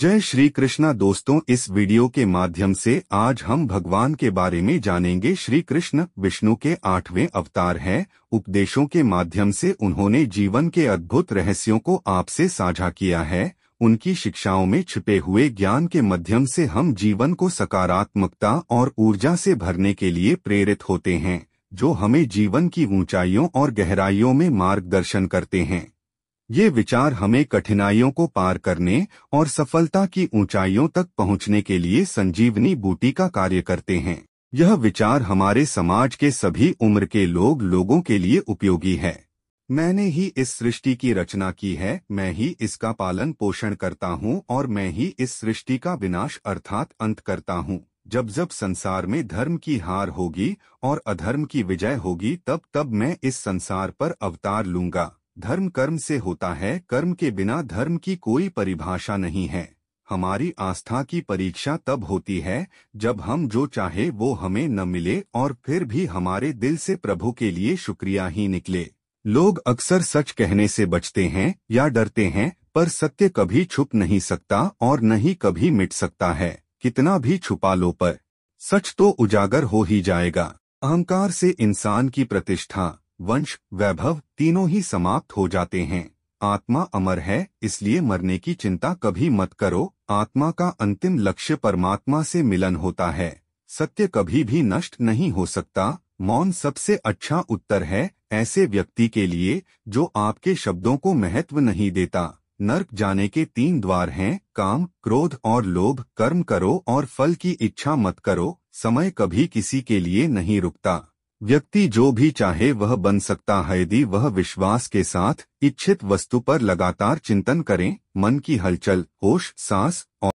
जय श्री कृष्णा दोस्तों इस वीडियो के माध्यम से आज हम भगवान के बारे में जानेंगे श्री कृष्ण विष्णु के आठवें अवतार हैं उपदेशों के माध्यम से उन्होंने जीवन के अद्भुत रहस्यों को आपसे साझा किया है उनकी शिक्षाओं में छिपे हुए ज्ञान के माध्यम से हम जीवन को सकारात्मकता और ऊर्जा से भरने के लिए प्रेरित होते हैं जो हमें जीवन की ऊंचाइयों और गहराइयों में मार्गदर्शन करते हैं ये विचार हमें कठिनाइयों को पार करने और सफलता की ऊंचाइयों तक पहुंचने के लिए संजीवनी बूटी का कार्य करते हैं यह विचार हमारे समाज के सभी उम्र के लोग लोगों के लिए उपयोगी है मैंने ही इस सृष्टि की रचना की है मैं ही इसका पालन पोषण करता हूँ और मैं ही इस सृष्टि का विनाश अर्थात अंत करता हूँ जब जब संसार में धर्म की हार होगी और अधर्म की विजय होगी तब तब मैं इस संसार पर अवतार लूंगा धर्म कर्म से होता है कर्म के बिना धर्म की कोई परिभाषा नहीं है हमारी आस्था की परीक्षा तब होती है जब हम जो चाहे वो हमें न मिले और फिर भी हमारे दिल से प्रभु के लिए शुक्रिया ही निकले लोग अक्सर सच कहने से बचते हैं या डरते हैं पर सत्य कभी छुप नहीं सकता और न ही कभी मिट सकता है कितना भी छुपा लो पर सच तो उजागर हो ही जाएगा अहंकार से इंसान की प्रतिष्ठा वंश वैभव तीनों ही समाप्त हो जाते हैं आत्मा अमर है इसलिए मरने की चिंता कभी मत करो आत्मा का अंतिम लक्ष्य परमात्मा से मिलन होता है सत्य कभी भी नष्ट नहीं हो सकता मौन सबसे अच्छा उत्तर है ऐसे व्यक्ति के लिए जो आपके शब्दों को महत्व नहीं देता नर्क जाने के तीन द्वार हैं काम क्रोध और लोभ कर्म करो और फल की इच्छा मत करो समय कभी किसी के लिए नहीं रुकता व्यक्ति जो भी चाहे वह बन सकता है यदि वह विश्वास के साथ इच्छित वस्तु पर लगातार चिंतन करें मन की हलचल होश सांस और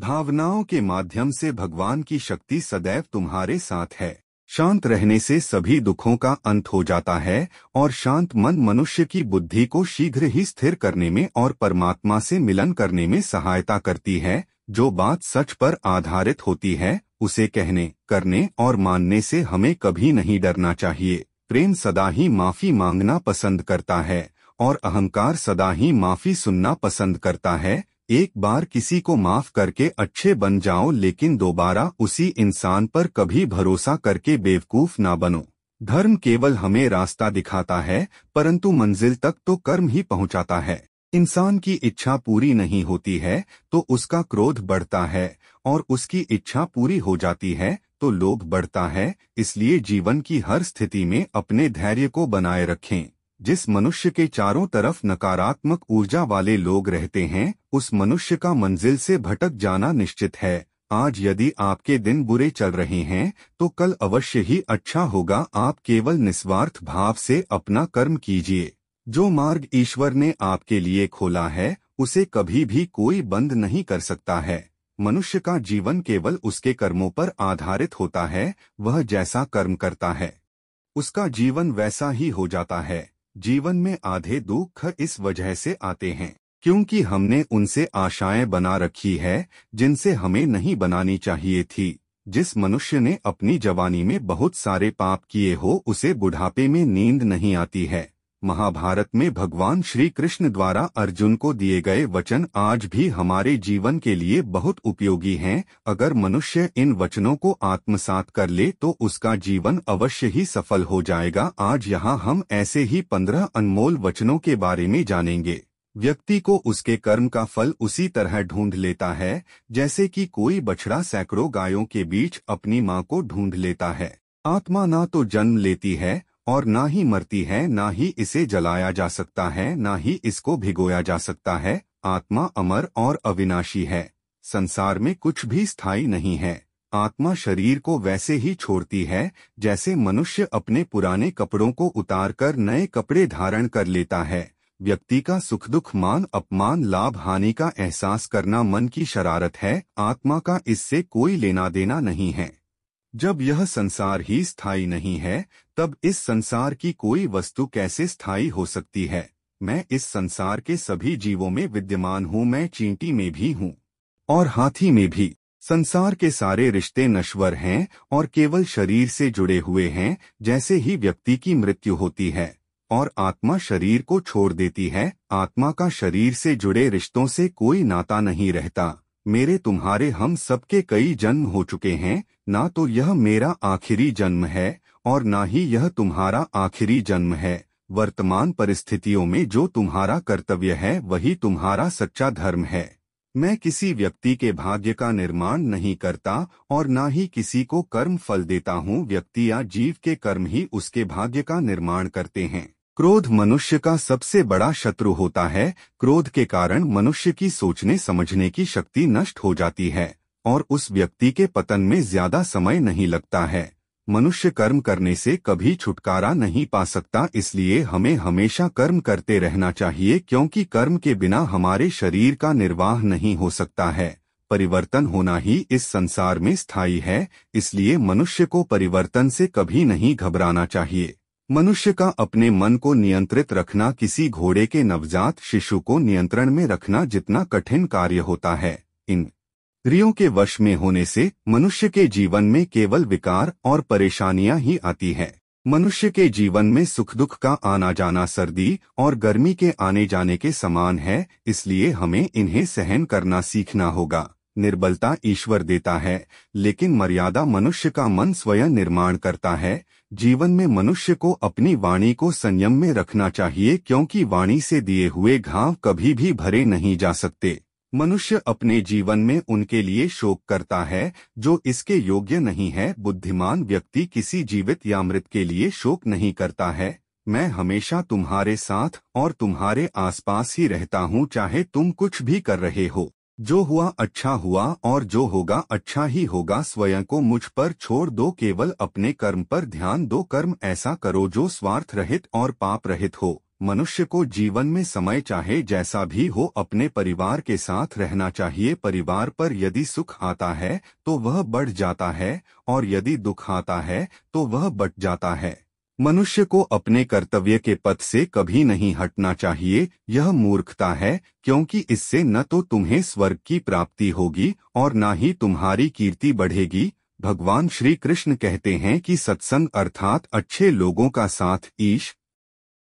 भावनाओं के माध्यम से भगवान की शक्ति सदैव तुम्हारे साथ है शांत रहने से सभी दुखों का अंत हो जाता है और शांत मन मनुष्य की बुद्धि को शीघ्र ही स्थिर करने में और परमात्मा से मिलन करने में सहायता करती है जो बात सच पर आधारित होती है उसे कहने करने और मानने से हमें कभी नहीं डरना चाहिए प्रेम सदा ही माफी मांगना पसंद करता है और अहंकार सदा ही माफी सुनना पसंद करता है एक बार किसी को माफ करके अच्छे बन जाओ लेकिन दोबारा उसी इंसान पर कभी भरोसा करके बेवकूफ ना बनो धर्म केवल हमें रास्ता दिखाता है परंतु मंजिल तक तो कर्म ही पहुंचाता है इंसान की इच्छा पूरी नहीं होती है तो उसका क्रोध बढ़ता है और उसकी इच्छा पूरी हो जाती है तो लोभ बढ़ता है इसलिए जीवन की हर स्थिति में अपने धैर्य को बनाए रखें जिस मनुष्य के चारों तरफ नकारात्मक ऊर्जा वाले लोग रहते हैं उस मनुष्य का मंजिल से भटक जाना निश्चित है आज यदि आपके दिन बुरे चल रहे हैं तो कल अवश्य ही अच्छा होगा आप केवल निस्वार्थ भाव से अपना कर्म कीजिए जो मार्ग ईश्वर ने आपके लिए खोला है उसे कभी भी कोई बंद नहीं कर सकता है मनुष्य का जीवन केवल उसके कर्मों पर आधारित होता है वह जैसा कर्म करता है उसका जीवन वैसा ही हो जाता है जीवन में आधे दुख इस वजह से आते हैं क्योंकि हमने उनसे आशाएं बना रखी है जिनसे हमें नहीं बनानी चाहिए थी जिस मनुष्य ने अपनी जवानी में बहुत सारे पाप किए हो उसे बुढ़ापे में नींद नहीं आती है महाभारत में भगवान श्री कृष्ण द्वारा अर्जुन को दिए गए वचन आज भी हमारे जीवन के लिए बहुत उपयोगी हैं अगर मनुष्य इन वचनों को आत्मसात कर ले तो उसका जीवन अवश्य ही सफल हो जाएगा आज यहाँ हम ऐसे ही पंद्रह अनमोल वचनों के बारे में जानेंगे व्यक्ति को उसके कर्म का फल उसी तरह ढूंढ लेता है जैसे कि कोई बछड़ा सैकड़ों गायों के बीच अपनी माँ को ढूंढ लेता है आत्मा ना तो जन्म लेती है और ना ही मरती है ना ही इसे जलाया जा सकता है ना ही इसको भिगोया जा सकता है आत्मा अमर और अविनाशी है संसार में कुछ भी स्थायी नहीं है आत्मा शरीर को वैसे ही छोड़ती है जैसे मनुष्य अपने पुराने कपड़ों को उतारकर नए कपड़े धारण कर लेता है व्यक्ति का सुख दुख मान अपमान लाभ हानि का एहसास करना मन की शरारत है आत्मा का इससे कोई लेना देना नहीं है जब यह संसार ही स्थायी नहीं है तब इस संसार की कोई वस्तु कैसे स्थायी हो सकती है मैं इस संसार के सभी जीवों में विद्यमान हूँ मैं चींटी में भी हूँ और हाथी में भी संसार के सारे रिश्ते नश्वर हैं और केवल शरीर से जुड़े हुए हैं जैसे ही व्यक्ति की मृत्यु होती है और आत्मा शरीर को छोड़ देती है आत्मा का शरीर से जुड़े रिश्तों से कोई नाता नहीं रहता मेरे तुम्हारे हम सबके कई जन्म हो चुके हैं ना तो यह मेरा आखिरी जन्म है और ना ही यह तुम्हारा आखिरी जन्म है वर्तमान परिस्थितियों में जो तुम्हारा कर्तव्य है वही तुम्हारा सच्चा धर्म है मैं किसी व्यक्ति के भाग्य का निर्माण नहीं करता और ना ही किसी को कर्म फल देता हूँ व्यक्ति या जीव के कर्म ही उसके भाग्य का निर्माण करते हैं क्रोध मनुष्य का सबसे बड़ा शत्रु होता है क्रोध के कारण मनुष्य की सोचने समझने की शक्ति नष्ट हो जाती है और उस व्यक्ति के पतन में ज्यादा समय नहीं लगता है मनुष्य कर्म करने से कभी छुटकारा नहीं पा सकता इसलिए हमें हमेशा कर्म करते रहना चाहिए क्योंकि कर्म के बिना हमारे शरीर का निर्वाह नहीं हो सकता है परिवर्तन होना ही इस संसार में स्थायी है इसलिए मनुष्य को परिवर्तन से कभी नहीं घबराना चाहिए मनुष्य का अपने मन को नियंत्रित रखना किसी घोड़े के नवजात शिशु को नियंत्रण में रखना जितना कठिन कार्य होता है इन रियो के वश में होने से मनुष्य के जीवन में केवल विकार और परेशानियां ही आती हैं। मनुष्य के जीवन में सुख दुख का आना जाना सर्दी और गर्मी के आने जाने के समान है इसलिए हमें इन्हें सहन करना सीखना होगा निर्बलता ईश्वर देता है लेकिन मर्यादा मनुष्य का मन स्वयं निर्माण करता है जीवन में मनुष्य को अपनी वाणी को संयम में रखना चाहिए क्योंकि वाणी से दिए हुए घाव कभी भी भरे नहीं जा सकते मनुष्य अपने जीवन में उनके लिए शोक करता है जो इसके योग्य नहीं है बुद्धिमान व्यक्ति किसी जीवित या मृत के लिए शोक नहीं करता है मैं हमेशा तुम्हारे साथ और तुम्हारे आसपास ही रहता हूँ चाहे तुम कुछ भी कर रहे हो जो हुआ अच्छा हुआ और जो होगा अच्छा ही होगा स्वयं को मुझ पर छोड़ दो केवल अपने कर्म पर ध्यान दो कर्म ऐसा करो जो स्वार्थ रहित और पाप रहित हो मनुष्य को जीवन में समय चाहे जैसा भी हो अपने परिवार के साथ रहना चाहिए परिवार पर यदि सुख आता है तो वह बढ़ जाता है और यदि दुख आता है तो वह बट जाता है मनुष्य को अपने कर्तव्य के पथ से कभी नहीं हटना चाहिए यह मूर्खता है क्योंकि इससे न तो तुम्हें स्वर्ग की प्राप्ति होगी और न ही तुम्हारी कीर्ति बढ़ेगी भगवान श्री कृष्ण कहते हैं कि सत्संग अर्थात अच्छे लोगों का साथ ईश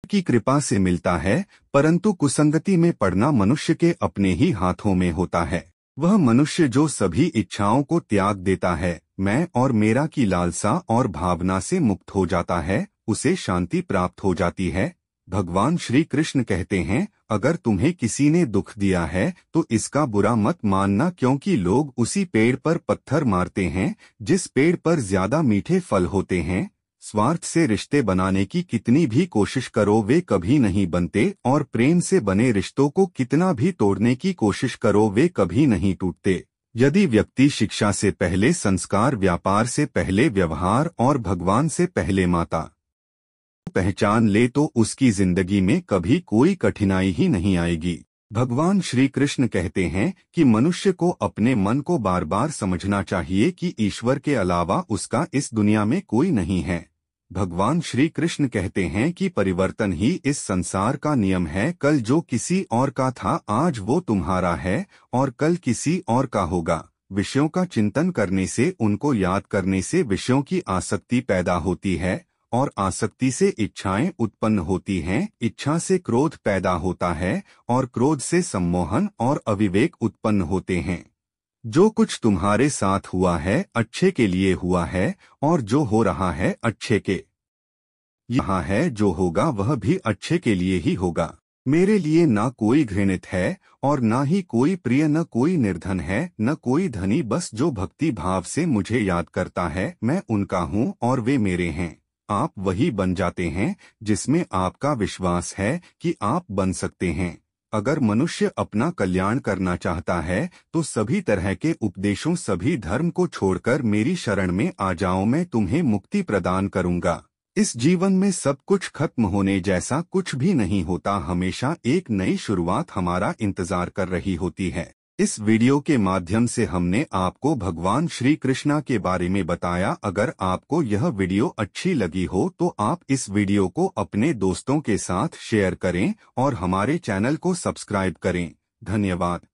की कृपा से मिलता है परंतु कुसंगति में पड़ना मनुष्य के अपने ही हाथों में होता है वह मनुष्य जो सभी इच्छाओं को त्याग देता है मैं और मेरा की लालसा और भावना से मुक्त हो जाता है उसे शांति प्राप्त हो जाती है भगवान श्री कृष्ण कहते हैं अगर तुम्हें किसी ने दुख दिया है तो इसका बुरा मत मानना क्योंकि लोग उसी पेड़ पर पत्थर मारते हैं जिस पेड़ पर ज्यादा मीठे फल होते हैं स्वार्थ से रिश्ते बनाने की कितनी भी कोशिश करो वे कभी नहीं बनते और प्रेम से बने रिश्तों को कितना भी तोड़ने की कोशिश करो वे कभी नहीं टूटते यदि व्यक्ति शिक्षा से पहले संस्कार व्यापार से पहले व्यवहार और भगवान से पहले माता पहचान ले तो उसकी जिंदगी में कभी कोई कठिनाई ही नहीं आएगी भगवान श्री कृष्ण कहते हैं कि मनुष्य को अपने मन को बार बार समझना चाहिए कि ईश्वर के अलावा उसका इस दुनिया में कोई नहीं है भगवान श्री कृष्ण कहते हैं कि परिवर्तन ही इस संसार का नियम है कल जो किसी और का था आज वो तुम्हारा है और कल किसी और का होगा विषयों का चिंतन करने से उनको याद करने से विषयों की आसक्ति पैदा होती है और आसक्ति से इच्छाएं उत्पन्न होती हैं इच्छा से क्रोध पैदा होता है और क्रोध से सम्मोहन और अविवेक उत्पन्न होते हैं जो कुछ तुम्हारे साथ हुआ है अच्छे के लिए हुआ है और जो हो रहा है अच्छे के यहाँ है जो होगा वह भी अच्छे के लिए ही होगा मेरे लिए ना कोई घृणित है और ना ही कोई प्रिय न कोई निर्धन है न कोई धनी बस जो भक्ति भाव से मुझे याद करता है मैं उनका हूँ और वे मेरे हैं आप वही बन जाते हैं जिसमें आपका विश्वास है कि आप बन सकते हैं अगर मनुष्य अपना कल्याण करना चाहता है तो सभी तरह के उपदेशों सभी धर्म को छोड़कर मेरी शरण में आ जाओ मैं तुम्हें मुक्ति प्रदान करूंगा इस जीवन में सब कुछ खत्म होने जैसा कुछ भी नहीं होता हमेशा एक नई शुरुआत हमारा इंतजार कर रही होती है इस वीडियो के माध्यम से हमने आपको भगवान श्री कृष्णा के बारे में बताया अगर आपको यह वीडियो अच्छी लगी हो तो आप इस वीडियो को अपने दोस्तों के साथ शेयर करें और हमारे चैनल को सब्सक्राइब करें धन्यवाद